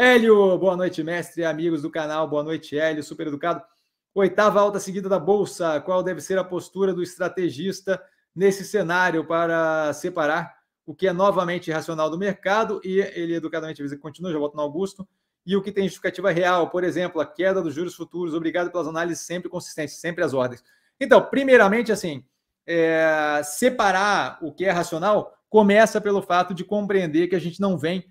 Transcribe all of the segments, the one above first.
Hélio, boa noite, mestre, amigos do canal, boa noite, Hélio, super educado. Oitava alta seguida da Bolsa, qual deve ser a postura do estrategista nesse cenário para separar o que é novamente irracional do mercado e ele educadamente avisa que continua, já volto no Augusto, e o que tem justificativa real, por exemplo, a queda dos juros futuros, obrigado pelas análises sempre consistentes, sempre as ordens. Então, primeiramente, assim, é, separar o que é racional começa pelo fato de compreender que a gente não vem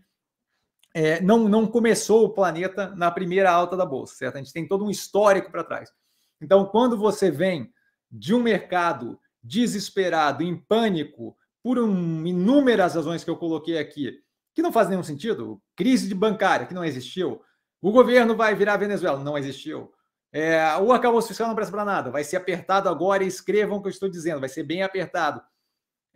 é, não, não começou o planeta na primeira alta da bolsa, certo? A gente tem todo um histórico para trás. Então, quando você vem de um mercado desesperado, em pânico, por um, inúmeras razões que eu coloquei aqui, que não faz nenhum sentido, crise de bancária, que não existiu, o governo vai virar Venezuela, não existiu, é, o arcabouço fiscal não presta para nada, vai ser apertado agora, escrevam o que eu estou dizendo, vai ser bem apertado.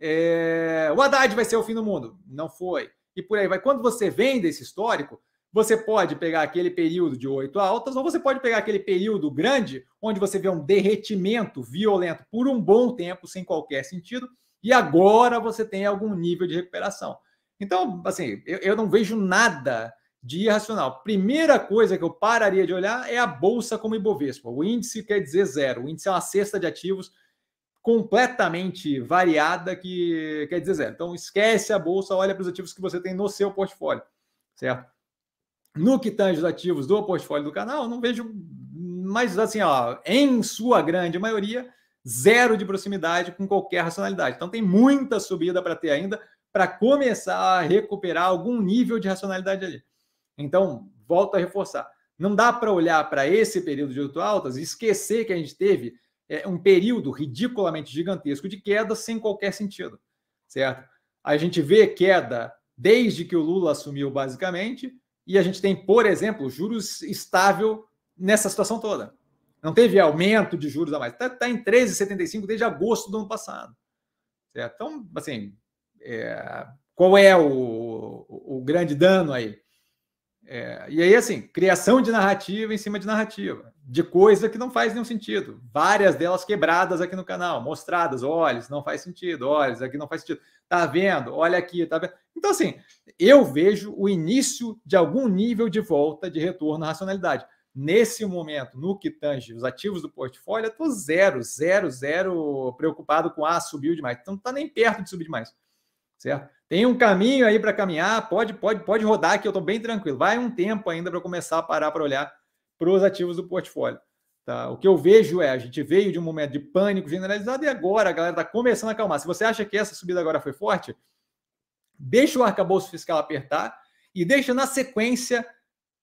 É, o Haddad vai ser o fim do mundo, não foi e por aí vai. Quando você vende esse histórico, você pode pegar aquele período de oito altas, ou você pode pegar aquele período grande, onde você vê um derretimento violento por um bom tempo, sem qualquer sentido, e agora você tem algum nível de recuperação. Então, assim, eu, eu não vejo nada de irracional. Primeira coisa que eu pararia de olhar é a bolsa como Ibovespa. O índice quer dizer zero. O índice é uma cesta de ativos completamente variada que quer dizer zero. Então esquece a bolsa, olha para os ativos que você tem no seu portfólio, certo? No que tange os ativos do portfólio do canal, não vejo mais assim, ó, em sua grande maioria, zero de proximidade com qualquer racionalidade. Então tem muita subida para ter ainda para começar a recuperar algum nível de racionalidade ali. Então, volto a reforçar. Não dá para olhar para esse período de outro altas e esquecer que a gente teve é, um período ridiculamente gigantesco de queda sem qualquer sentido, certo? A gente vê queda desde que o Lula assumiu, basicamente, e a gente tem, por exemplo, juros estável nessa situação toda. Não teve aumento de juros a mais. Está tá em 13,75 desde agosto do ano passado. Certo? Então, assim, é, qual é o, o, grande dano aí? É, e aí, assim, criação de narrativa em cima de narrativa de coisa que não faz nenhum sentido. Várias delas quebradas aqui no canal, mostradas. Olha, isso não faz sentido. Olha, isso aqui não faz sentido. Tá vendo? Olha aqui, tá vendo? Então, assim, eu vejo o início de algum nível de volta de retorno à racionalidade. Nesse momento, no que tange os ativos do portfólio, eu tô zero, zero, zero preocupado com ah, subiu demais. Então, não tá nem perto de subir demais. Certo? Tem um caminho aí para caminhar, pode, pode, pode rodar que eu tô bem tranquilo. Vai um tempo ainda para começar a parar para olhar para os ativos do portfólio. Tá? O que eu vejo é, a gente veio de um momento de pânico generalizado e agora a galera está começando a acalmar. Se você acha que essa subida agora foi forte, deixa o arcabouço fiscal apertar e deixa na sequência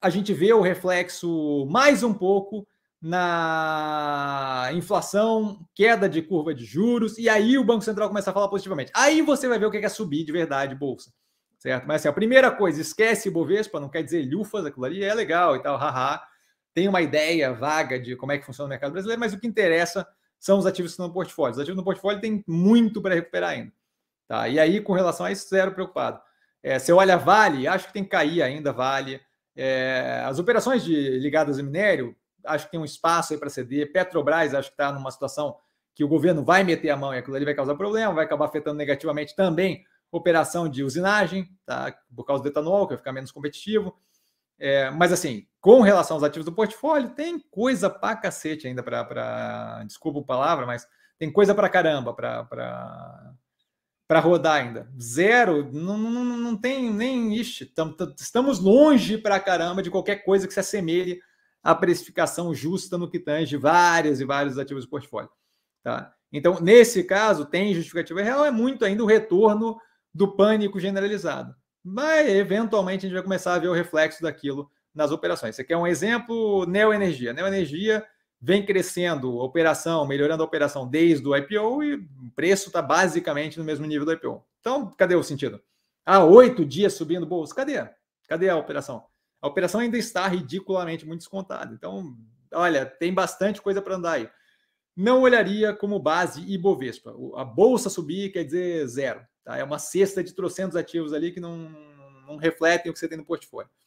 a gente ver o reflexo mais um pouco na inflação, queda de curva de juros, e aí o Banco Central começa a falar positivamente. Aí você vai ver o que é, é subir de verdade bolsa, certo? Mas assim, a primeira coisa, esquece Bovespa, não quer dizer lufas, aquilo ali é legal e tal, haha tem uma ideia vaga de como é que funciona o mercado brasileiro, mas o que interessa são os ativos que estão no portfólio. Os ativos no portfólio tem muito para recuperar ainda. Tá? E aí, com relação a isso, zero preocupado. É, se eu olha Vale, acho que tem que cair ainda Vale. É, as operações de, ligadas a minério, acho que tem um espaço aí para ceder. Petrobras, acho que está numa situação que o governo vai meter a mão e aquilo ali vai causar problema, vai acabar afetando negativamente também operação de usinagem, tá? por causa do etanol, que vai ficar menos competitivo. É, mas assim, com relação aos ativos do portfólio, tem coisa pra cacete ainda para. Desculpa a palavra, mas tem coisa pra caramba para para rodar ainda. Zero, não, não, não tem nem. Ixi, estamos longe pra caramba de qualquer coisa que se assemelhe à precificação justa no que tange várias e vários ativos do portfólio. Tá? Então, nesse caso, tem justificativa real, é muito ainda o retorno do pânico generalizado mas eventualmente a gente vai começar a ver o reflexo daquilo nas operações. Esse quer é um exemplo, Neoenergia. Neoenergia vem crescendo a operação, melhorando a operação desde o IPO e o preço está basicamente no mesmo nível do IPO. Então, cadê o sentido? Há oito dias subindo bolsa, cadê? Cadê a operação? A operação ainda está ridiculamente muito descontada. Então, olha, tem bastante coisa para andar aí. Não olharia como base Ibovespa. A bolsa subir quer dizer zero. Tá? É uma cesta de trocentos ativos ali que não, não refletem o que você tem no portfólio.